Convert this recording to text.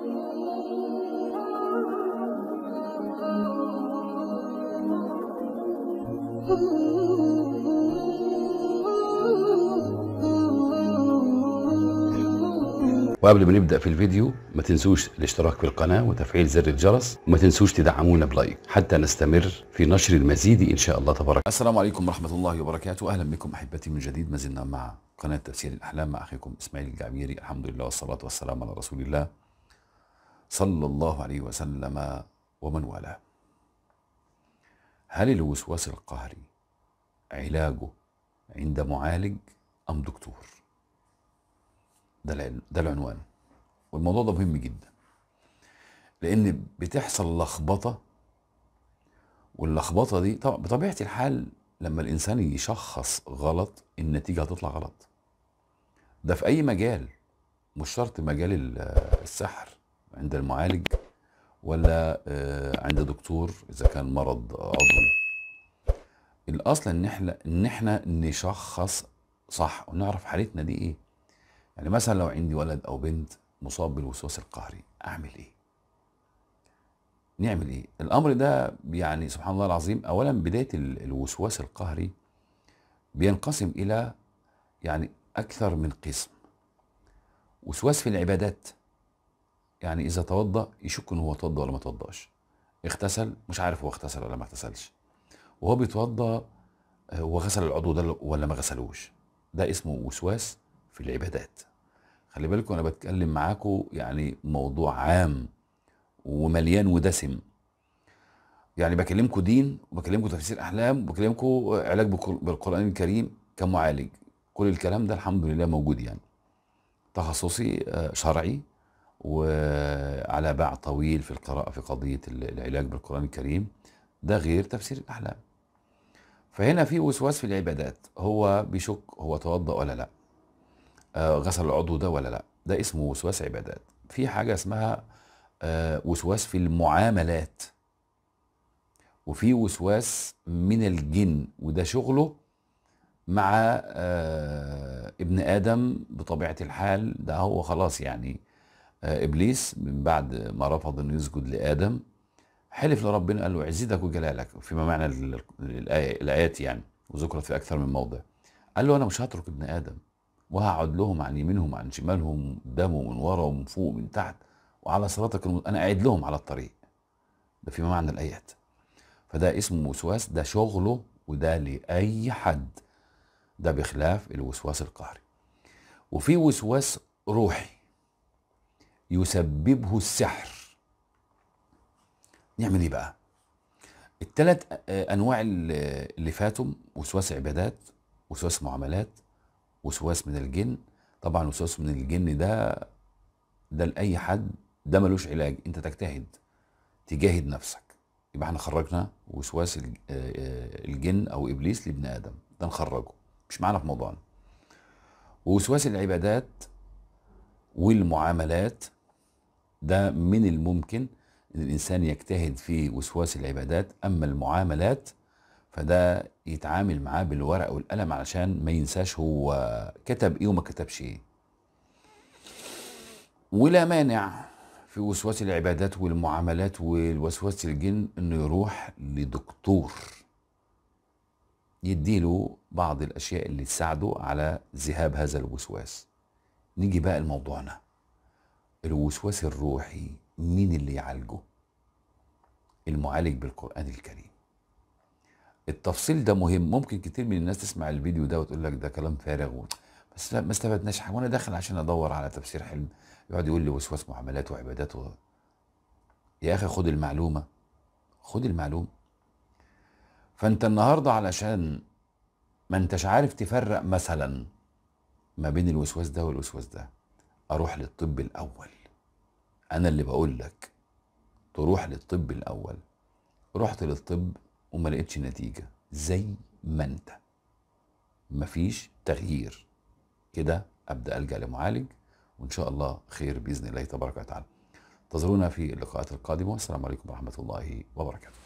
وقبل ما نبدا في الفيديو ما تنسوش الاشتراك في القناه وتفعيل زر الجرس وما تنسوش تدعمونا بلايك حتى نستمر في نشر المزيد ان شاء الله تبارك السلام عليكم ورحمه الله وبركاته اهلا بكم احبتي من جديد ما زلنا مع قناه تفسير الاحلام مع اخيكم اسماعيل الجعبيري الحمد لله والصلاه والسلام على رسول الله صلى الله عليه وسلم ومن والاه هل الوسواس القهري علاجه عند معالج أم دكتور ده, ده العنوان والموضوع ده مهم جدا لأن بتحصل لخبطة واللخبطة دي طبعا بطبيعة الحال لما الإنسان يشخص غلط النتيجة هتطلع غلط ده في أي مجال مش شرط مجال السحر عند المعالج ولا آه، عند دكتور اذا كان مرض عضوي الاصل ان احنا ان احنا نشخص صح ونعرف حالتنا دي ايه يعني مثلا لو عندي ولد او بنت مصاب بالوسواس القهري اعمل ايه نعمل ايه الامر ده يعني سبحان الله العظيم اولا بدايه الوسواس القهري بينقسم الى يعني اكثر من قسم وسواس في العبادات يعني اذا توضى يشك ان هو توضى ولا ما توضاش اغتسل مش عارف هو اغتسل ولا ما اغتسلش وهو بيتوضى آه، هو غسل العضو ده ولا ما غسلوش ده اسمه وسواس في العبادات خلي بالكم انا بتكلم معاكم يعني موضوع عام ومليان ودسم يعني بكلمكم دين وبكلمكم تفسير احلام وبكلمكم علاج بالقران الكريم كمعالج كل الكلام ده الحمد لله موجود يعني تخصصي آه، شرعي وعلى باع طويل في القراءة في قضية العلاج بالقرآن الكريم ده غير تفسير الأحلام فهنا في وسواس في العبادات هو بيشك هو توضأ ولا لا آه، غسل العضو ده ولا لا ده اسمه وسواس عبادات في حاجة اسمها آه، وسواس في المعاملات وفي وسواس من الجن وده شغله مع آه، ابن آدم بطبيعة الحال ده هو خلاص يعني آه، ابليس من بعد ما رفض انه يسجد لادم حلف لربنا قال له عزتك وجلالك فيما معنى الايات يعني وذكرت في اكثر من موضع قال له انا مش هترك ابن ادم وهقعد لهم عن يمينهم عن شمالهم دمه من ورا ومن فوق ومن تحت وعلى صراطك انا قاعد لهم على الطريق ده فيما معنى الايات فده اسمه وسواس ده شغله وده لاي حد ده بخلاف الوسواس القهري وفي وسواس روحي يسببه السحر نعمل ايه بقى التلات انواع اللي فاتهم وسواس عبادات وسواس معاملات وسواس من الجن طبعا وسواس من الجن ده ده لاي حد ده ملوش علاج انت تجتهد تجاهد نفسك يبقى احنا خرجنا وسواس آه، الجن او ابليس لابن ادم ده نخرجه مش معانا في موضوعنا ووسواس العبادات والمعاملات ده من الممكن ان الانسان يجتهد في وسواس العبادات اما المعاملات فده يتعامل معاه بالورق والقلم علشان ما ينساش هو كتب ايه وما كتبش ايه ولا مانع في وسواس العبادات والمعاملات والوسواس الجن انه يروح لدكتور يديله بعض الاشياء اللي تساعده على ذهاب هذا الوسواس نيجي بقى لموضوعنا الوسواس الروحي مين اللي يعالجه المعالج بالقرآن الكريم التفصيل ده مهم ممكن كتير من الناس تسمع الفيديو ده وتقول لك ده كلام فارغ و... بس ما استفدناش حاجه وانا داخل عشان ادور على تفسير حلم يقعد يقول لي وسواس معاملات وعبادات و... يا اخي خد المعلومه خد المعلومه فانت النهارده علشان ما انتش عارف تفرق مثلا ما بين الوسواس ده والوسواس ده اروح للطب الاول انا اللي بقول لك تروح للطب الاول رحت للطب وما لقيتش نتيجه زي ما انت مفيش تغيير كده ابدا الجا لمعالج وان شاء الله خير باذن الله تبارك وتعالى انتظرونا في اللقاءات القادمه والسلام عليكم ورحمه الله وبركاته